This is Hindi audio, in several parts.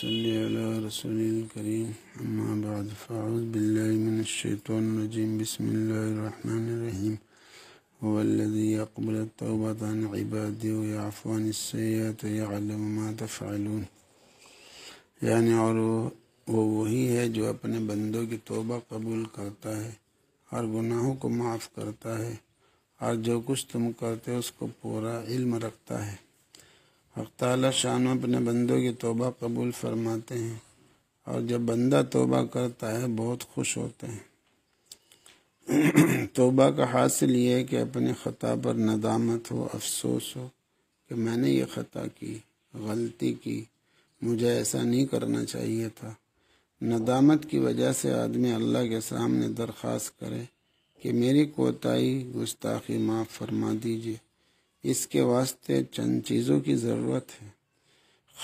صلي على رسول الكريم أما بعد فأعوذ بالله من الشيطان الرجيم بسم الله الرحمن الرحيم هو الذي يقبل التوبة عن عباده ويعفو عن السيئات ويعلم ما تفعلون यानी और वो वही है जो अपने बंदों की तोबा कबूल करता है और गुनाहों को माफ़ करता है और जो कुछ तुम करते हो उसको पूरा इल्म रखता है हक शान अपने बंदों की तोबा कबूल फरमाते हैं और जब बंदा तोबा करता है बहुत खुश होते हैं तोबा का हासिल ये है कि अपने ख़ता पर नदामत हो अफसोस हो कि मैंने ये ख़ता की गलती की मुझे ऐसा नहीं करना चाहिए था नदामत की वजह से आदमी अल्लाह के सामने दरख्वास्त करे कि मेरी कोताही गुस्ताखी माफ़ फरमा दीजिए इसके वास्ते चंद चीज़ों की ज़रूरत है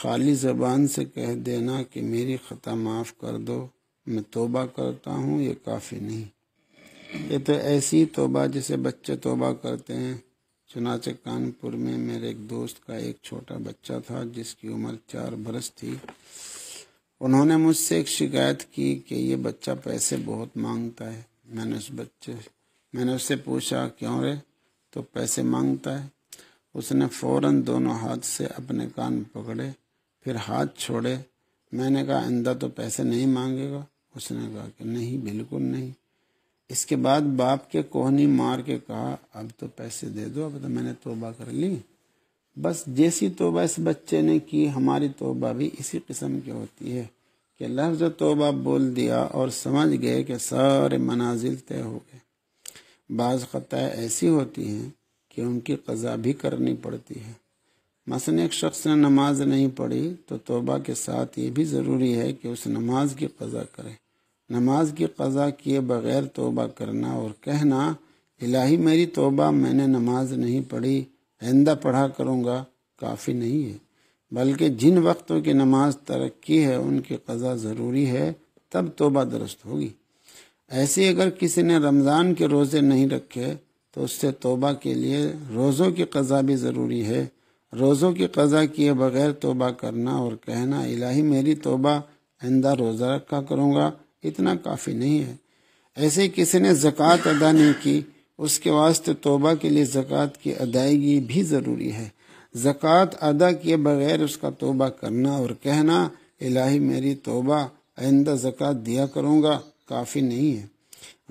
खाली ज़बान से कह देना कि मेरी ख़ता माफ़ कर दो मैं तोबा करता हूँ ये काफ़ी नहीं ये तो ऐसी तोबा जिसे बच्चे तोबा करते हैं चनाच कानपुर में मेरे एक दोस्त का एक छोटा बच्चा था जिसकी उम्र चार बरस थी उन्होंने मुझसे एक शिकायत की कि ये बच्चा पैसे बहुत मांगता है मैंने उस बच्चे मैंने उससे पूछा क्यों रे तो पैसे मांगता है उसने फौरन दोनों हाथ से अपने कान पकड़े फिर हाथ छोड़े मैंने कहा आंदा तो पैसे नहीं मांगेगा उसने कहा कि नहीं बिल्कुल नहीं इसके बाद बाप के कोहनी मार के कहा अब तो पैसे दे दो अब तो मैंने तोबा कर ली बस जैसी तोबा इस बच्चे ने की हमारी तोबा भी इसी किस्म की होती है कि लफ्ज़ तोबा बोल दिया और समझ गए कि सारे मनाजिल तय हो गए बाज़ खत ऐसी होती हैं कि उनकी कज़ा भी करनी पड़ती है मसन एक शख्स ने नमाज नहीं पढ़ी तो तोबा के साथ ये भी ज़रूरी है कि उस नमाज की कज़ा करे नमाज की कज़ा किए बग़ैर तोबा करना और कहना इलाही मेरी तोबा मैंने नमाज नहीं पढ़ी आंदा पढ़ा करूँगा काफ़ी नहीं है बल्कि जिन वक्तों की नमाज तरक्की है उनकी कज़ा ज़रूरी है तब तोबा दुरुस्त होगी ऐसे अगर किसी ने रमज़ान के रोज़े नहीं रखे तो उससे तोबा के लिए रोज़ों की कज़ा भी ज़रूरी है रोज़ों की कज़ा किए बगैर तोबा करना और कहना इलाही मेरी तोबा आइंदा रोज़ा रखा करूँगा इतना काफ़ी नहीं है ऐसे किसी ने ज़क़़त अदा नहीं की उसके वास्ते तोबा के लिए ज़क़़त की अदायगी भी ज़रूरी है ज़क़़त अदा किए बगैर उसका तोबा करना और कहना इलाही मेरी तोबा आइंदा ज़क़़त दिया करूँगा काफ़ी नहीं है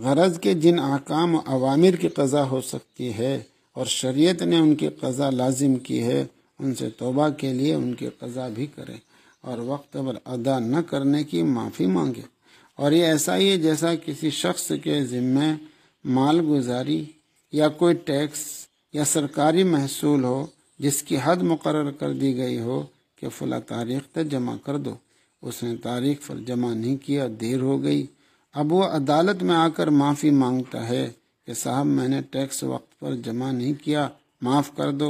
गरज के जिन आकाम अवामिर की कज़ा हो सकती है और शरीयत ने उनकी कज़ा लाजिम की है उनसे तोबा के लिए उनकी कज़ा भी करें और वक्त पर अदा न करने की माफ़ी मांगे और ये ऐसा ही है जैसा किसी शख्स के ज़िम्मे माल गुजारी या कोई टैक्स या सरकारी महसूल हो जिसकी हद मुकर कर दी गई हो कि फ़ला तारीख तक जमा कर दो उसने तारीख पर जमा नहीं किया देर हो गई अब वो अदालत में आकर माफ़ी मांगता है कि साहब मैंने टैक्स वक्त पर जमा नहीं किया माफ़ कर दो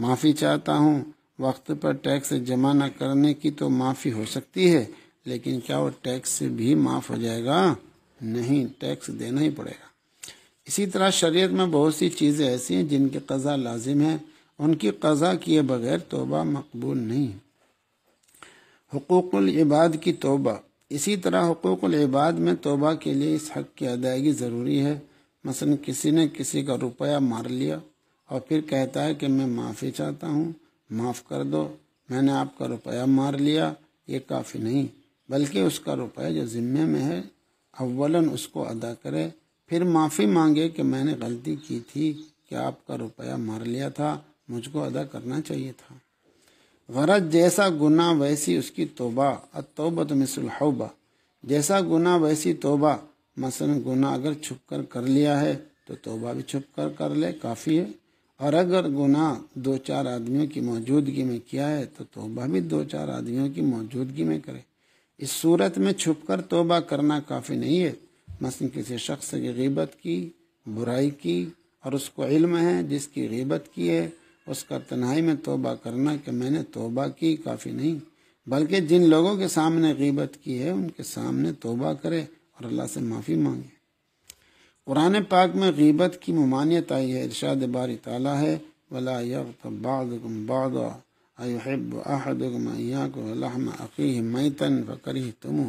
माफ़ी चाहता हूँ वक्त पर टैक्स जमा न करने की तो माफ़ी हो सकती है लेकिन क्या वो टैक्स से भी माफ़ हो जाएगा नहीं टैक्स देना ही पड़ेगा इसी तरह शरीयत में बहुत सी चीज़ें ऐसी हैं जिनकी कज़ा लाजिम है उनकी कज़ा किए बगैर तोबा मकबूल नहीं हकूक़ुल इबाद की तोबा इसी तरह हकूक इबाद में तोबा के लिए इस हक़ की अदायगी ज़रूरी है मसलन किसी ने किसी का रुपया मार लिया और फिर कहता है कि मैं माफ़ी चाहता हूँ माफ़ कर दो मैंने आपका रुपया मार लिया ये काफ़ी नहीं बल्कि उसका रुपया जो ज़िम्मे में है अवला उसको अदा करे फिर माफ़ी मांगे कि मैंने गलती की थी कि आपका रुपया मार लिया था मुझको अदा करना चाहिए था गरज जैसा गुना वैसी उसकी तोबा अतोबत मिसलहबा जैसा गुना वैसी तोबा मसन गुना अगर छुप कर कर लिया है तो तोबा भी छुप कर कर ले काफ़ी है और अगर गुना दो चार आदमियों की मौजूदगी में किया है तो तोबा भी दो चार आदमियों की मौजूदगी में करे इस सूरत में छुप कर तोबा करना काफ़ी नहीं है मसन किसी शख्स की गीबत की बुराई की और उसको इल्म है जिसकी गीबत की है उसका तनाई में तोबा करना कि मैंने तोबा की काफ़ी नहीं बल्कि जिन लोगों के सामने गीबत की है उनके सामने तोबा करे और अल्लाह से माफ़ी मांगे कुरान पाक में गीबत की ममानियत आई है इरशाद बारी ताला है वला तुम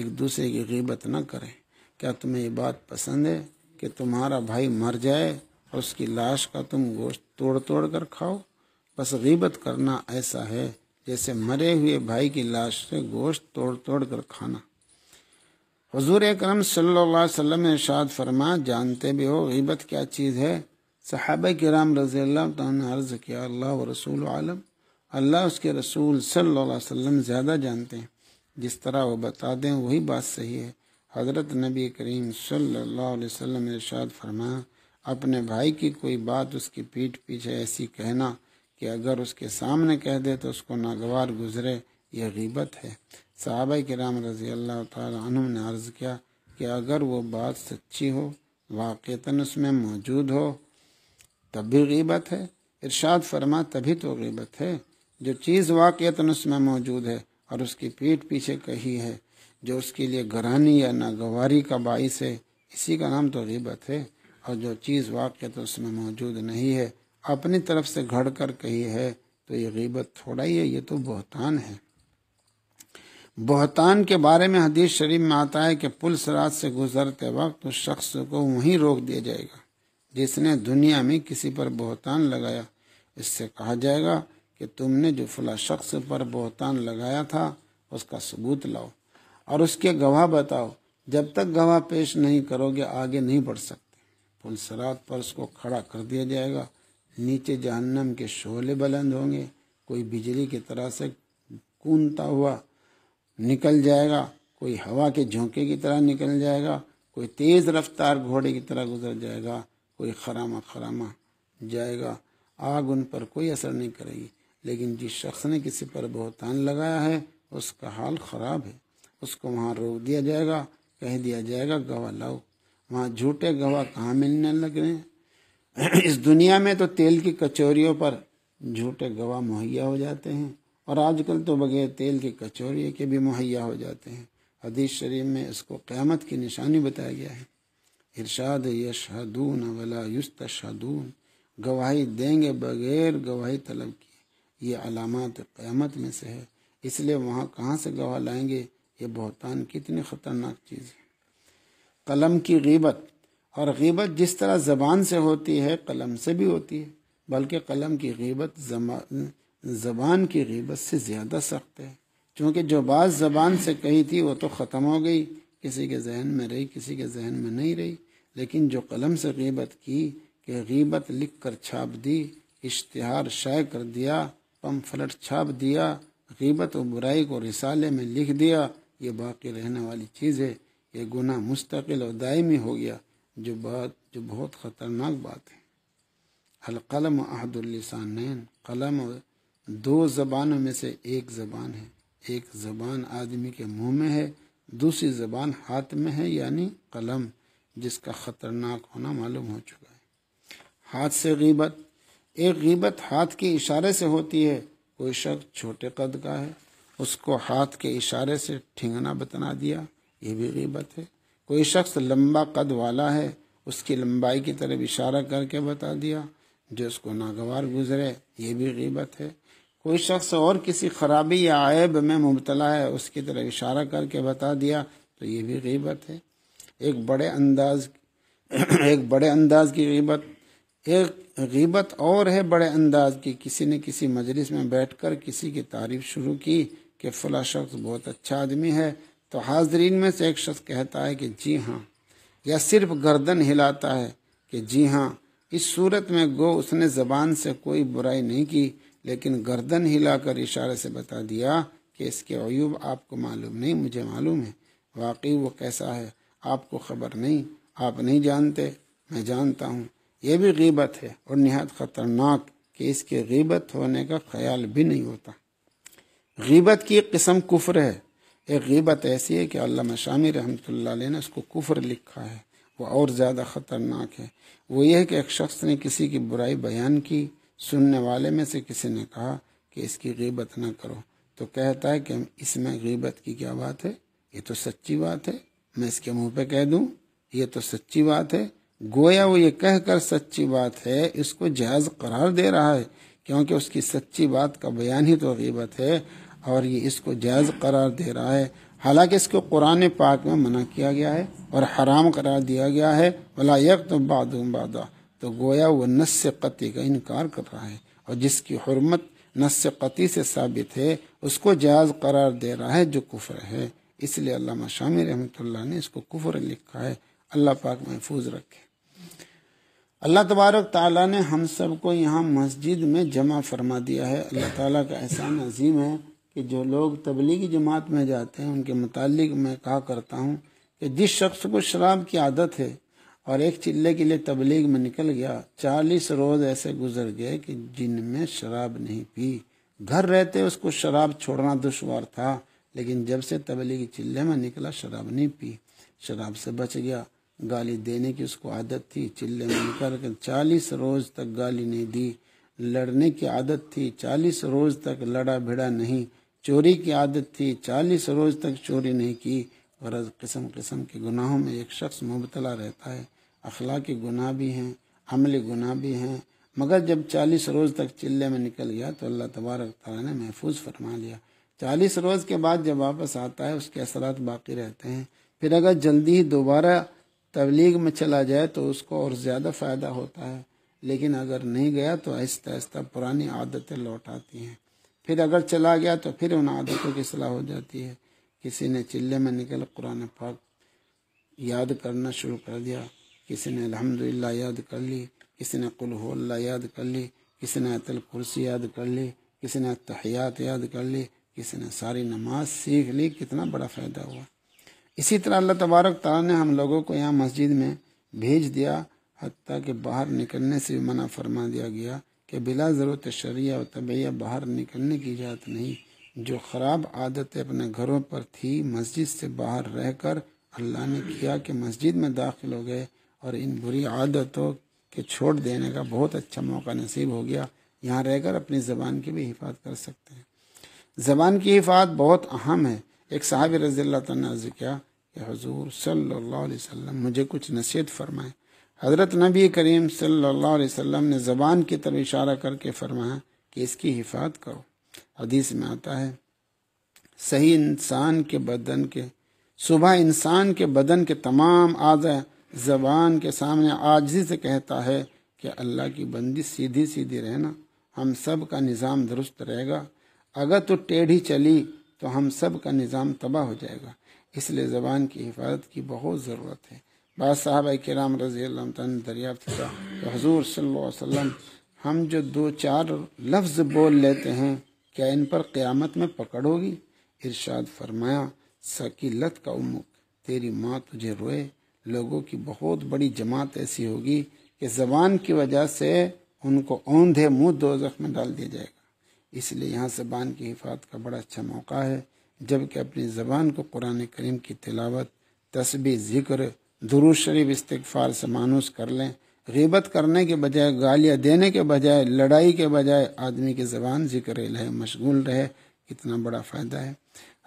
एक दूसरे की गीबत न करें क्या तुम्हें ये बात पसंद है कि तुम्हारा भाई मर जाए और उसकी लाश का तुम गोश्त तोड़ तोड़ कर खाओ बस गीबत करना ऐसा है जैसे मरे हुए भाई की लाश से गोश्त तोड़ तोड़ कर खाना हजूर करम सल्लाम ने शाद फरमा जानते भी हो गबत क्या चीज़ है साहब कराम रजी अल्लाह तर्ज़ किया अल्लाह रसूल आलम अल्लाह उसके रसूल सल्लाम ज़्यादा जानते हैं जिस तरह वो बता दें वही बात सही है हज़रत नबी करीम सल्ला अलैहि ने शाद फरमाया अपने भाई की कोई बात उसकी पीठ पीछे ऐसी कहना कि अगर उसके सामने कह दे तो उसको नागवार गुजरे यह गिबत है साहब राम रजी अल्लाह तुम ने अर्ज़ किया कि अगर वो बात सच्ची हो वाक़ता उसमें मौजूद हो तब भी गिबत है इरशाद फरमा तभी तो गीबत है जो चीज़ वाक़ता उसमें मौजूद है और उसकी पीठ पीछे कही है जो उसके लिए घरानी या नागवारी का बाइस है इसी का नाम तो गीबत है और जो चीज़ वाक्य तो उसमें मौजूद नहीं है अपनी तरफ से घड़ कर कही है तो ये गीबत थोड़ा ही है ये तो बहतान है बहतान के बारे में हदीस शरीफ में आता है कि पुल सरात से गुजरते वक्त उस शख्स को वहीं रोक दिया जाएगा जिसने दुनिया में किसी पर बहतान लगाया इससे कहा जाएगा कि तुमने जो फला शख्स पर बहतान लगाया था उसका सबूत लाओ और उसके गवाह बताओ जब तक गवाह पेश नहीं करोगे आगे नहीं बढ़ सकते सरात पर उसको खड़ा कर दिया जाएगा नीचे जहन्नम के शोले बुलंद होंगे कोई बिजली की तरह से कूदता हुआ निकल जाएगा कोई हवा के झोंके की तरह निकल जाएगा कोई तेज़ रफ्तार घोड़े की तरह गुजर जाएगा कोई खरामा खरामा जाएगा आग उन पर कोई असर नहीं करेगी लेकिन जिस शख्स ने किसी पर बहुतान लगाया है उसका हाल ख़राब है उसको वहाँ रोक दिया जाएगा कह दिया जाएगा गवा लाओ वहाँ झूठे गवाह कहाँ मिलने लग रहे हैं इस दुनिया में तो तेल की कचोरियों पर झूठे गवाह मुहैया हो जाते हैं और आजकल तो बगैर तेल की कचौरी के भी मुहैया हो जाते हैं हदीस शरीफ में इसको क़्यामत की निशानी बताया गया है इरशाद यशहदून वला युस्तशहदून गवाही देंगे बगैर गवाही तलब की ये अलामत क़्यामत में से है इसलिए वहाँ कहाँ से गवाह लाएंगे ये बहुतान कितनी ख़तरनाक चीज़ है कलम की गीबत और गीबत जिस तरह ज़बान से होती है कलम से भी होती है बल्कि कलम की गीबत ज़बान की गीबत से ज़्यादा सख्त है क्योंकि जो बात ज़बान से कही थी वो तो ख़त्म हो गई किसी के जहन में रही किसी के जहन में नहीं रही लेकिन जो कलम से गीबत की कि गीबत लिख कर छाप दी इश्तहार शाय कर दिया पम्फलट छाप दिया गीबत व बुराई को रिसाले में लिख दिया ये बाकी रहने वाली चीज़ है ये गुना मुस्तकिल और दायमी हो गया जो बात जो बहुत ख़तरनाक बात है अलकलम अहदुल्लिसानैन कलम दो ज़बानों में से एक ज़बान है एक ज़बान आदमी के मुंह में है दूसरी ज़बान हाथ में है यानी कलम जिसका ख़तरनाक होना मालूम हो चुका है हाथ से गीबत एक गीबत हाथ के इशारे से होती है कोई शख्स छोटे कद का है उसको हाथ के इशारे से ठिंगना बतना दिया ये भी गीबत है कोई शख्स लंबा कद वाला है उसकी लंबाई की तरफ इशारा करके बता दिया जो उसको नागवार गुजरे ये भी गीबत है कोई शख्स और किसी खराबी या आयब में मुबतला है उसकी तरफ इशारा करके बता दिया तो ये भी गीबत है एक बड़े अंदाज एक बड़े अंदाज की गीबत एक गीबत और है बड़े अंदाज की किसी ने किसी मजलिस में बैठकर किसी की तारीफ शुरू की कि फ़ला शख्स बहुत अच्छा आदमी है तो हाजरीन में से एक शख्स कहता है कि जी हाँ या सिर्फ गर्दन हिलाता है कि जी हाँ इस सूरत में गो उसने ज़बान से कोई बुराई नहीं की लेकिन गर्दन हिलाकर इशारे से बता दिया कि इसके अयूब आपको मालूम नहीं मुझे मालूम है वाकई वो कैसा है आपको खबर नहीं आप नहीं जानते मैं जानता हूँ यह भी गीबत है और नहायत ख़तरनाक कि इसके गीबत होने का ख्याल भी नहीं होता गीबत की एक किस्म कुफ्र है एक गीबत ऐसी है कि अल्लाह शामी रहमत ने उसको कुफर लिखा है वो और ज़्यादा ख़तरनाक है वो ये है कि एक शख्स ने किसी की बुराई बयान की सुनने वाले में से किसी ने कहा कि इसकी गीबत ना करो तो कहता है कि इसमें गीबत की क्या बात है ये तो सच्ची बात है मैं इसके मुंह पे कह दूँ ये तो सच्ची बात है गोया वो ये कहकर सच्ची बात है इसको जहाज करार दे रहा है क्योंकि उसकी सच्ची बात का बयान ही तो गीबत है और ये इसको जायज़ करार दे रहा है हालांकि इसको कुरान पाक में मना किया गया है और हराम करार दिया गया है भला यक तो बादम बादा तो गोया वो नस्य कति का इनकार कर रहा है और जिसकी हरमत नस्य से कति से साबित है उसको जायज़ करार दे रहा है जो कुफ़र है इसलिए अल्लाह शामी रहमत ने इसको कुफर लिखा है अल्लाह पाक महफूज रखे अल्लाह तबारक ताली ने हम सबको यहाँ मस्जिद में जमा फरमा दिया है अल्लाह ताली का एहसान अजीम है कि जो लोग तबलीगी जमात में जाते हैं उनके मुतालिक मैं कहा करता हूँ कि जिस शख्स को शराब की आदत है और एक चिल्ले के लिए तबलीग में निकल गया चालीस रोज ऐसे गुजर गए कि जिनमें शराब नहीं पी घर रहते उसको शराब छोड़ना दुशवार था लेकिन जब से तबलीगी चिल्ले में निकला शराब नहीं पी शराब से बच गया गाली देने की उसको आदत थी चिल्ले में निकल कर चालीस रोज तक गाली नहीं दी लड़ने की आदत थी चालीस रोज तक लड़ा भिड़ा नहीं चोरी की आदत थी चालीस रोज तक चोरी नहीं की गरज किस्म किस्म के गुनाहों में एक शख्स मुबतला रहता है अखलाकी गुनाह भी हैं अमली गुनाह भी हैं मगर जब चालीस रोज़ तक चिल्ले में निकल गया तो अल्लाह तबारक ताली ने महफूज फरमा लिया चालीस रोज़ के बाद जब वापस आता है उसके असरात बाकी रहते हैं फिर अगर जल्दी ही दोबारा तबलीग में चला जाए तो उसको और ज़्यादा फ़ायदा होता है लेकिन अगर नहीं गया तो आहिस्ता आहिस्ता पुरानी आदतें लौट आती हैं फिर अगर चला गया तो फिर उन आदतों की सलाह हो जाती है किसी ने चिल्ले में निकल कुरान पाक याद करना शुरू कर दिया किसी ने अलहमदिल्ला याद कर ली किसी ने कुल्ला याद कर ली किसी ने अतल कुर्सी याद कर ली किसी ने तहयात याद कर ली किसी ने सारी नमाज सीख ली कितना बड़ा फ़ायदा हुआ इसी तरह अल्लाह तबारक तारा ने हम लोगों को यहाँ मस्जिद में भेज दिया हती कि बाहर निकलने से भी मना फरमा दिया गया कि बिला ज़रूरत शरिया और तबिया बाहर निकलने की इजाज़त नहीं जो ख़राब आदतें अपने घरों पर थी मस्जिद से बाहर रहकर अल्लाह ने किया कि मस्जिद में दाखिल हो गए और इन बुरी आदतों के छोड़ देने का बहुत अच्छा मौका नसीब हो गया यहाँ रहकर अपनी ज़बान की भी हिफात कर सकते हैं ज़बान की हिफात बहुत अहम है एक साहब रज़ी अल्लाह तज कि हजूर सल्ला वसम मुझे कुछ नसीहत फरमाएँ हज़रत नबी करीम सल्लल्लाहु अलैहि वसल्लम ने ज़बान की तरफ इशारा करके फरमाया कि इसकी हिफात करो हदीस में आता है सही इंसान के बदन के सुबह इंसान के बदन के तमाम आज़ा ज़बान के सामने आजी से कहता है कि अल्लाह की बंदी सीधी सीधी रहना हम सब का निज़ाम दुरुस्त रहेगा अगर तो टेढ़ी चली तो हम सब का निज़ाम तबाह हो जाएगा इसलिए ज़बान की हिफाजत की बहुत ज़रूरत है बाद साहब कराम रजी तन दरियाफ्त का तो हजूर सल्लम हम जो दो चार लफ्ज़ बोल लेते हैं क्या इन पर क़्यामत में पकड़ होगी इरशाद फरमाया सकीलत का उमुक तेरी माँ तुझे रोए लोगों की बहुत बड़ी जमात ऐसी होगी कि जबान की वजह से उनको औंधे मुँह दो में डाल दिया जाएगा इसलिए यहाँ जबान की हिफात का बड़ा अच्छा मौका है जबकि अपनी ज़बान को कुरान करीम की तिलावत तस्बी ज़िक्र दुरुज शरीफ इस्तफ़ार से मानूस कर लें गबत करने के बजाय गालियाँ देने के बजाय लड़ाई के बजाय आदमी की ज़बान जिक्र रहे मशगूल रहे कितना बड़ा फ़ायदा है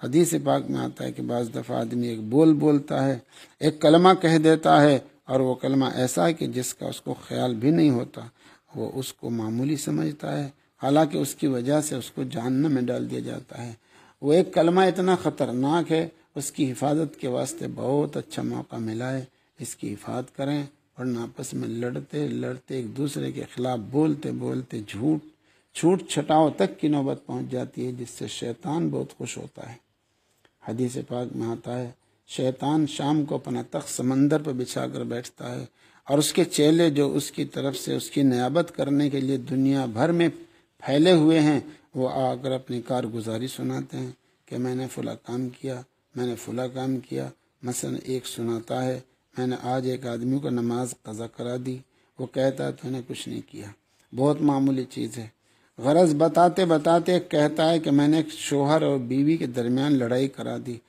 हदीस पाक में आता है कि बज़ दफ़ा आदमी एक बोल बोलता है एक कलमा कह देता है और वह कलमा ऐसा है कि जिसका उसको ख्याल भी नहीं होता वह उसको मामूली समझता है हालांकि उसकी वजह से उसको जानने में डाल दिया जाता है वो एक कलमा इतना ख़तरनाक है उसकी हिफाजत के वास्ते बहुत अच्छा मौका मिला है इसकी हिफाजत करें और आपस में लड़ते लड़ते एक दूसरे के खिलाफ बोलते बोलते झूठ छूट छटाओ तक की नौबत पहुंच जाती है जिससे शैतान बहुत खुश होता है हदीस पाक में आता है शैतान शाम को अपना तख्त समंदर पर बिछा कर बैठता है और उसके चेले जो उसकी तरफ से उसकी नयाबत करने के लिए दुनिया भर में फैले हुए हैं वो आकर अपनी कारगुजारी सुनाते हैं कि मैंने फुला काम किया मैंने फुला काम किया मसलन एक सुनाता है मैंने आज एक आदमी को नमाज कज़ा करा दी वो कहता है तूने कुछ नहीं किया बहुत मामूली चीज़ है गरज बताते बताते कहता है कि मैंने एक शोहर और बीवी के दरमियान लड़ाई करा दी